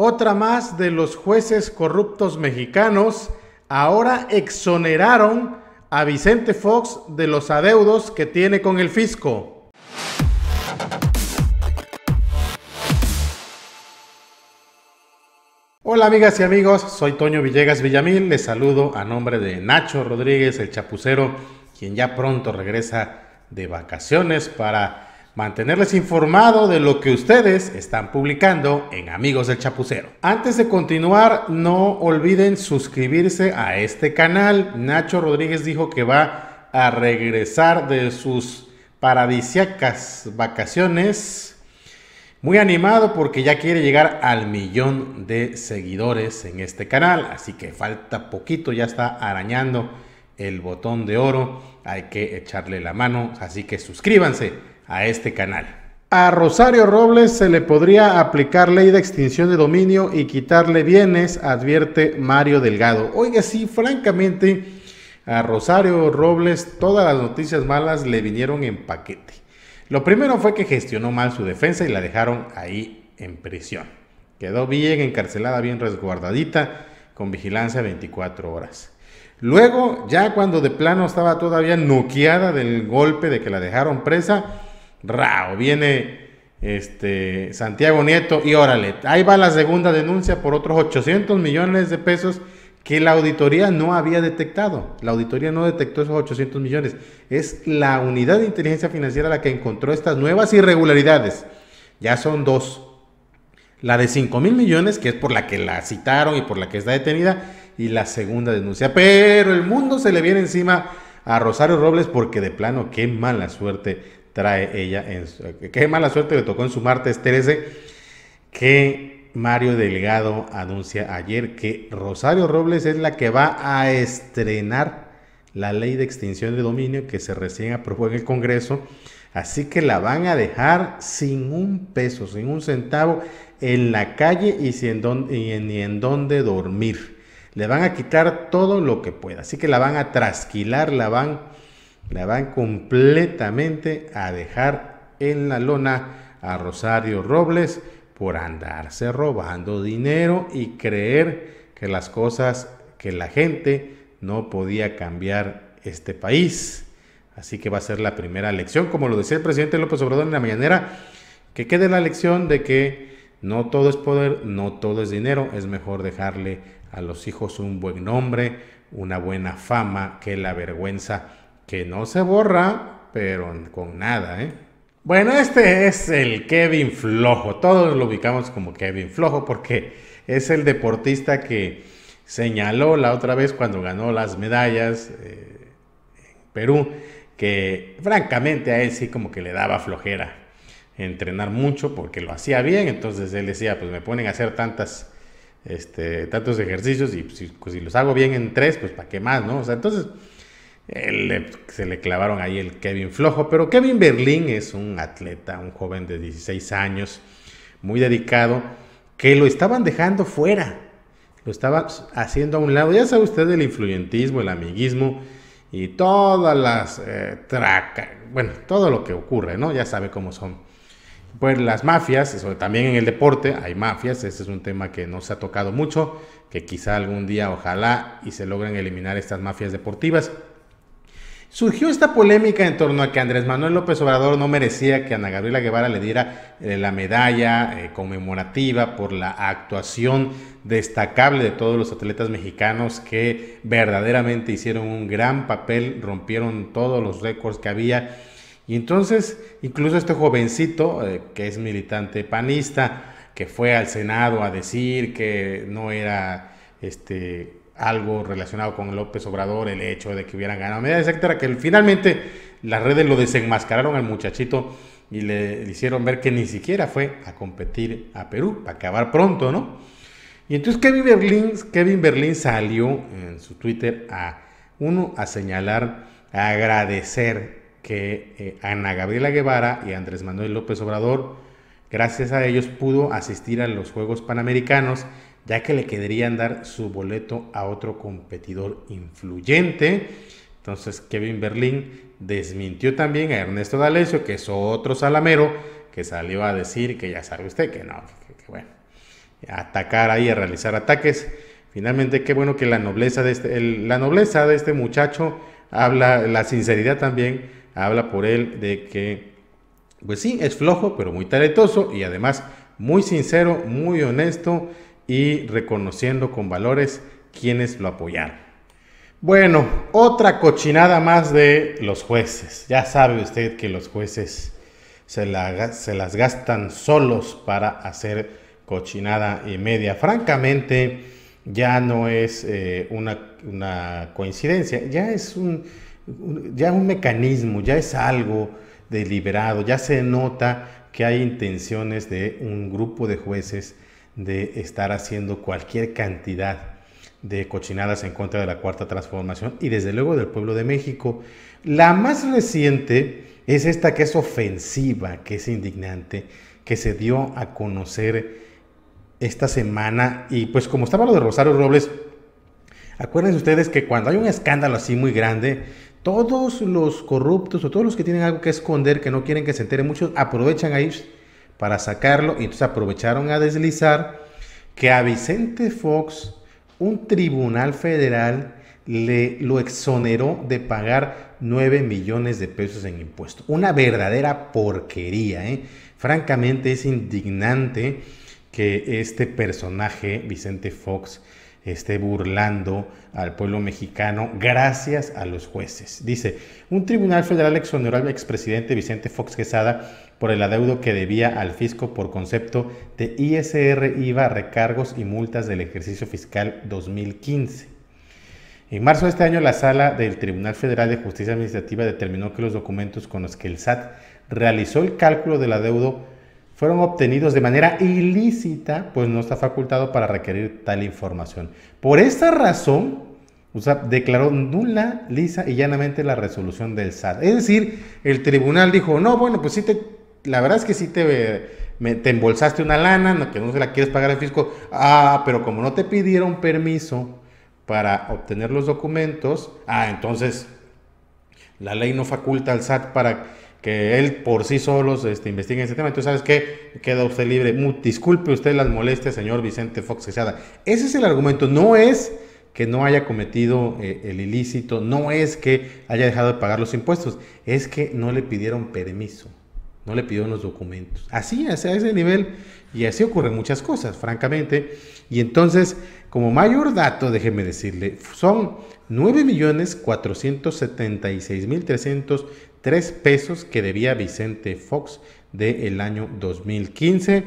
Otra más de los jueces corruptos mexicanos ahora exoneraron a Vicente Fox de los adeudos que tiene con el fisco. Hola amigas y amigos, soy Toño Villegas Villamil, les saludo a nombre de Nacho Rodríguez, el chapucero, quien ya pronto regresa de vacaciones para mantenerles informado de lo que ustedes están publicando en Amigos del Chapucero. Antes de continuar, no olviden suscribirse a este canal. Nacho Rodríguez dijo que va a regresar de sus paradisiacas vacaciones. Muy animado porque ya quiere llegar al millón de seguidores en este canal, así que falta poquito, ya está arañando el botón de oro, hay que echarle la mano, así que suscríbanse a este canal. A Rosario Robles se le podría aplicar ley de extinción de dominio y quitarle bienes, advierte Mario Delgado. Oiga, sí, francamente, a Rosario Robles todas las noticias malas le vinieron en paquete. Lo primero fue que gestionó mal su defensa y la dejaron ahí en prisión. Quedó bien encarcelada, bien resguardadita, con vigilancia 24 horas. Luego, ya cuando de plano estaba todavía noqueada del golpe de que la dejaron presa, Rao. Viene este, Santiago Nieto y órale. Ahí va la segunda denuncia por otros 800 millones de pesos que la auditoría no había detectado. La auditoría no detectó esos 800 millones. Es la unidad de inteligencia financiera la que encontró estas nuevas irregularidades. Ya son dos. La de 5 mil millones, que es por la que la citaron y por la que está detenida, y la segunda denuncia. Pero el mundo se le viene encima a Rosario Robles porque de plano, qué mala suerte trae ella. En su, qué mala suerte le tocó en su martes 13 que Mario Delgado anuncia ayer que Rosario Robles es la que va a estrenar la ley de extinción de dominio que se recién aprobó en el Congreso. Así que la van a dejar sin un peso, sin un centavo en la calle y, sin ni en dónde dormir. Le van a quitar todo lo que pueda. Así que la van a trasquilar, la van la van completamente a dejar en la lona a Rosario Robles por andarse robando dinero y creer que las cosas que la gente no podía cambiar este país. Así que va a ser la primera lección, como lo decía el presidente López Obrador en la mañanera, que quede la lección de que no todo es poder, no todo es dinero, es mejor dejarle a los hijos un buen nombre, una buena fama, que la vergüenza que no se borra, pero con nada, ¿eh? Bueno, este es el Kevin Flojo. Todos lo ubicamos como Kevin Flojo porque es el deportista que señaló la otra vez cuando ganó las medallas eh, en Perú, que francamente a él sí como que le daba flojera entrenar mucho porque lo hacía bien. Entonces él decía, pues me ponen a hacer tantas... Este, tantos ejercicios y si, pues si los hago bien en tres, pues para qué más, ¿no? O sea, entonces se le clavaron ahí el Kevin flojo, pero Kevin Berlín es un atleta, un joven de 16 años, muy dedicado, que lo estaban dejando fuera, lo estaban haciendo a un lado. Ya sabe usted el influyentismo, el amiguismo y todas las eh, tracas, bueno, todo lo que ocurre, ¿no? Ya sabe cómo son. Pues las mafias, eso, también en el deporte hay mafias, ese es un tema que no se ha tocado mucho, que quizá algún día ojalá y se logren eliminar estas mafias deportivas. Surgió esta polémica en torno a que Andrés Manuel López Obrador no merecía que Ana Gabriela Guevara le diera eh, la medalla eh, conmemorativa por la actuación destacable de todos los atletas mexicanos que verdaderamente hicieron un gran papel, rompieron todos los récords que había. Y entonces, incluso este jovencito, eh, que es militante panista, que fue al Senado a decir que no era este algo relacionado con López Obrador, el hecho de que hubieran ganado medallas, etcétera, que finalmente las redes lo desenmascararon al muchachito y le, hicieron ver que ni siquiera fue a competir a Perú, para acabar pronto, ¿no? Y entonces Kevin Berlín, Kevin Berlín salió en su Twitter a uno a señalar, a agradecer que eh, Ana Gabriela Guevara y Andrés Manuel López Obrador, gracias a ellos pudo asistir a los Juegos Panamericanos ya que le querían dar su boleto a otro competidor influyente. Entonces Kevin Berlín desmintió también a Ernesto D'Alessio, que es otro salamero, que salió a decir que ya sabe usted que no, que, bueno, atacar ahí, a realizar ataques. Finalmente, qué bueno que la nobleza de este, la nobleza de este muchacho habla, la sinceridad también habla por él de que, pues sí, es flojo, pero muy talentoso y además muy sincero, muy honesto y reconociendo con valores quienes lo apoyaron. Bueno, otra cochinada más de los jueces. Ya sabe usted que los jueces se, las gastan solos para hacer cochinada y media. Francamente, ya no es eh, una, coincidencia, ya es un, ya un mecanismo, ya es algo deliberado, ya se nota que hay intenciones de un grupo de jueces de estar haciendo cualquier cantidad de cochinadas en contra de la cuarta transformación y desde luego del pueblo de México. La más reciente es esta que es ofensiva, que es indignante, que se dio a conocer esta semana y pues como estaba lo de Rosario Robles, acuérdense ustedes que cuando hay un escándalo así muy grande, todos los corruptos o todos los que tienen algo que esconder, que no quieren que se entere muchos, aprovechan a ir para sacarlo y entonces aprovecharon a deslizar que a Vicente Fox un tribunal federal le lo exoneró de pagar 9 millones de pesos en impuestos. Una verdadera porquería, ¿eh? Francamente es indignante que este personaje, Vicente Fox, esté burlando al pueblo mexicano gracias a los jueces. Dice, un tribunal federal exoneró al expresidente Vicente Fox Quesada por el adeudo que debía al fisco por concepto de ISR, IVA, recargos y multas del ejercicio fiscal 2015. En marzo de este año, la sala del Tribunal Federal de Justicia Administrativa determinó que los documentos con los que el SAT realizó el cálculo del adeudo fueron obtenidos de manera ilícita, pues no está facultado para requerir tal información. Por esta razón, USAP declaró nula, lisa y llanamente la resolución del SAT. Es decir, el tribunal dijo, no, bueno, pues sí te, la verdad es que sí te, embolsaste una lana, que no se la quieres pagar al fisco. Ah, pero como no te pidieron permiso para obtener los documentos, ah, entonces la ley no faculta al SAT para que él por sí solo este, investigue ese tema. Entonces, ¿sabes qué? Queda usted libre. Disculpe usted las molestias, señor Vicente Fox Quesada. Ese es el argumento. No es que no haya cometido eh, el ilícito, no es que haya dejado de pagar los impuestos, es que no le pidieron permiso, no le pidieron los documentos. Así, a ese nivel, y así ocurren muchas cosas, francamente. Y entonces, como mayor dato, déjeme decirle, son 9.476.300 tres pesos que debía Vicente Fox del el año 2015.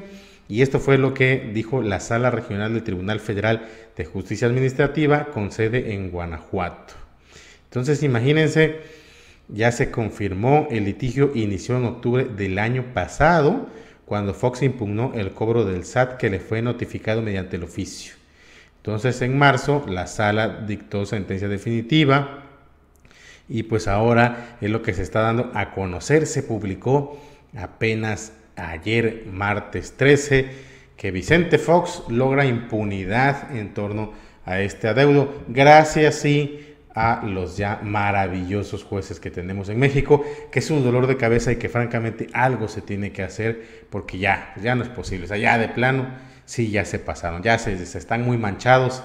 Y esto fue lo que dijo la Sala Regional del Tribunal Federal de Justicia Administrativa con sede en Guanajuato. Entonces, imagínense, ya se confirmó, el litigio inició en octubre del año pasado, cuando Fox impugnó el cobro del SAT que le fue notificado mediante el oficio. Entonces, en marzo, la sala dictó sentencia definitiva y pues ahora es lo que se está dando a conocer. Se publicó apenas ayer martes 13 que Vicente Fox logra impunidad en torno a este adeudo, gracias sí a los ya maravillosos jueces que tenemos en México, que es un dolor de cabeza y que francamente algo se tiene que hacer porque ya, ya no es posible, o sea, ya de plano, sí, ya se pasaron, ya se, están muy manchados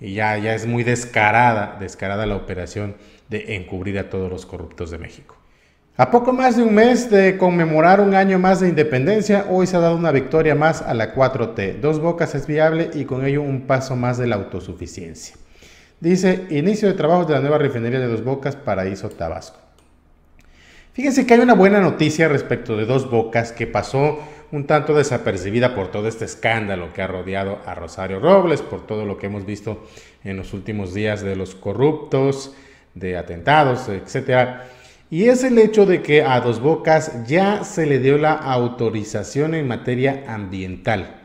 y ya, ya es muy descarada, descarada la operación de encubrir a todos los corruptos de México. A poco más de un mes de conmemorar un año más de independencia, hoy se ha dado una victoria más a la 4T. Dos Bocas es viable y con ello un paso más de la autosuficiencia. Dice, inicio de trabajos de la nueva refinería de Dos Bocas, Paraíso, Tabasco. Fíjense que hay una buena noticia respecto de Dos Bocas que pasó un tanto desapercibida por todo este escándalo que ha rodeado a Rosario Robles, por todo lo que hemos visto en los últimos días de los corruptos, de atentados, etcétera. Y es el hecho de que a Dos Bocas ya se le dio la autorización en materia ambiental.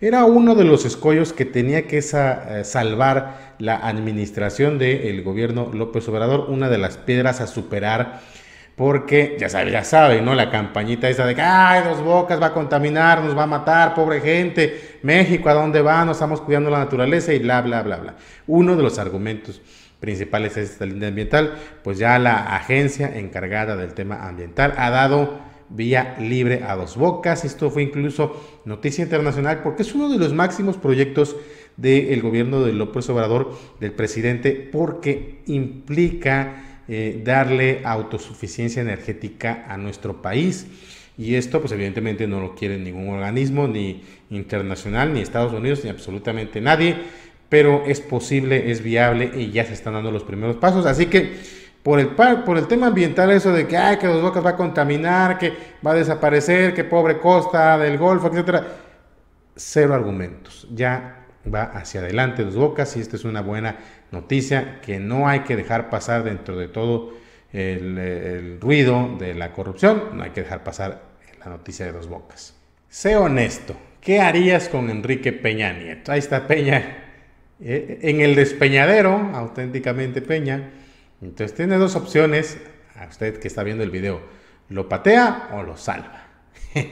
Era uno de los escollos que tenía que eh, salvar la administración del gobierno López Obrador, una de las piedras a superar porque, ya saben, ya saben, ¿no? La campañita esa de que, ay, dos bocas va a contaminar, nos va a matar, pobre gente, México, ¿a dónde va? No estamos cuidando la naturaleza y bla, bla, bla, bla. Uno de los argumentos principales es esta línea ambiental, pues ya la agencia encargada del tema ambiental ha dado vía libre a dos bocas. Esto fue incluso noticia internacional porque es uno de los máximos proyectos del gobierno de López Obrador, del presidente, porque implica eh, darle autosuficiencia energética a nuestro país. Y esto, pues evidentemente no lo quiere ningún organismo, ni internacional, ni Estados Unidos, ni absolutamente nadie. Pero es posible, es viable y ya se están dando los primeros pasos. Así que por el, por el tema ambiental, eso de que, ay, que los bocas va a contaminar, que va a desaparecer, que pobre costa del Golfo, etcétera, cero argumentos. Ya va hacia adelante dos bocas y esta es una buena noticia que no hay que dejar pasar dentro de todo el, ruido de la corrupción, no hay que dejar pasar la noticia de dos bocas. Sé honesto, ¿qué harías con Enrique Peña Nieto? Ahí está Peña eh, en el despeñadero, auténticamente Peña. Entonces tiene dos opciones, a usted que está viendo el video, lo patea o lo salva.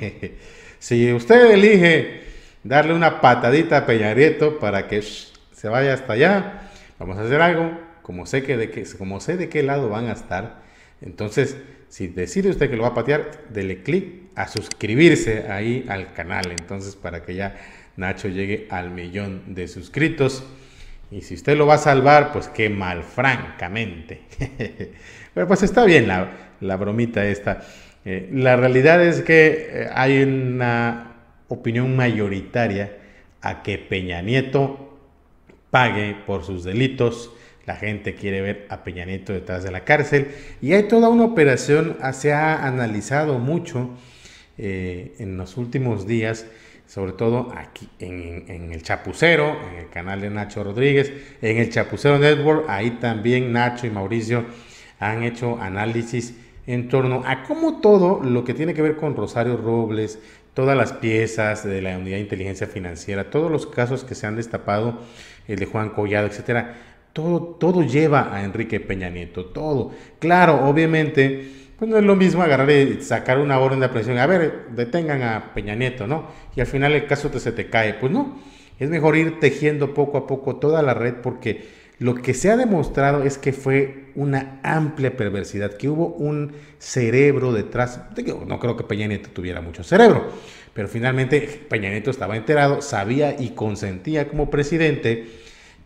si usted elige darle una patadita a Peñarieto para que se vaya hasta allá. Vamos a hacer algo, como sé, de como sé de qué lado van a estar. Entonces, si decide usted que lo va a patear, dele clic a suscribirse ahí al canal. Entonces, para que ya Nacho llegue al millón de suscritos. Y si usted lo va a salvar, pues qué mal, francamente. Pero pues está bien la, bromita esta. Eh, la realidad es que eh, hay una opinión mayoritaria a que Peña Nieto pague por sus delitos. La gente quiere ver a Peña Nieto detrás de la cárcel. Y hay toda una operación, ah, se ha analizado mucho eh, en los últimos días, sobre todo aquí en, El Chapucero, en el canal de Nacho Rodríguez, en el Chapucero Network. Ahí también Nacho y Mauricio han hecho análisis en torno a cómo todo lo que tiene que ver con Rosario Robles, todas las piezas de la Unidad de Inteligencia Financiera, todos los casos que se han destapado, el de Juan Collado, etcétera, todo, todo lleva a Enrique Peña Nieto, todo. Claro, obviamente, pues no es lo mismo agarrar y sacar una orden de aprehensión, a ver, detengan a Peña Nieto, ¿no? Y al final el caso te, se te cae, pues no, es mejor ir tejiendo poco a poco toda la red porque lo que se ha demostrado es que fue una amplia perversidad, que hubo un cerebro detrás. No creo que Peña Nieto tuviera mucho cerebro, pero finalmente Peña Nieto estaba enterado, sabía y consentía como presidente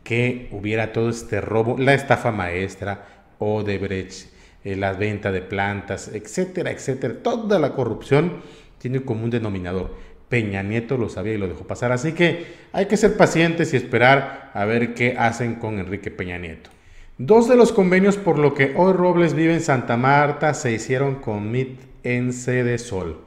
que hubiera todo este robo, la estafa maestra, Odebrecht, eh, la venta de plantas, etcétera, etcétera. Toda la corrupción tiene como un denominador Peña Nieto lo sabía y lo dejó pasar. Así que hay que ser pacientes y esperar a ver qué hacen con Enrique Peña Nieto. Dos de los convenios por lo que hoy Robles vive en Santa Marta se hicieron con MIT en Sede Sol.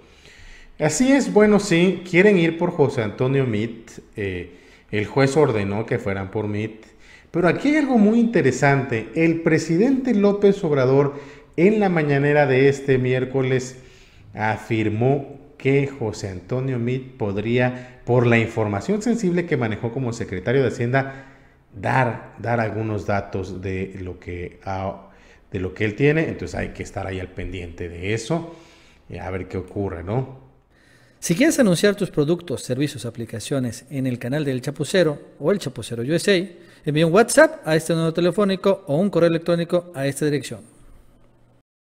Así es, bueno, sí, quieren ir por José Antonio MIT. Eh, el juez ordenó que fueran por MIT. Pero aquí hay algo muy interesante. El presidente López Obrador en la mañanera de este miércoles afirmó que José Antonio Meade podría, por la información sensible que manejó como secretario de Hacienda, dar, dar algunos datos de lo, que, de lo que él tiene. Entonces hay que estar ahí al pendiente de eso, y eh, a ver qué ocurre, ¿no? Si quieres anunciar tus productos, servicios, aplicaciones en el canal del Chapucero o el Chapucero USA, envía un WhatsApp a este número telefónico o un correo electrónico a esta dirección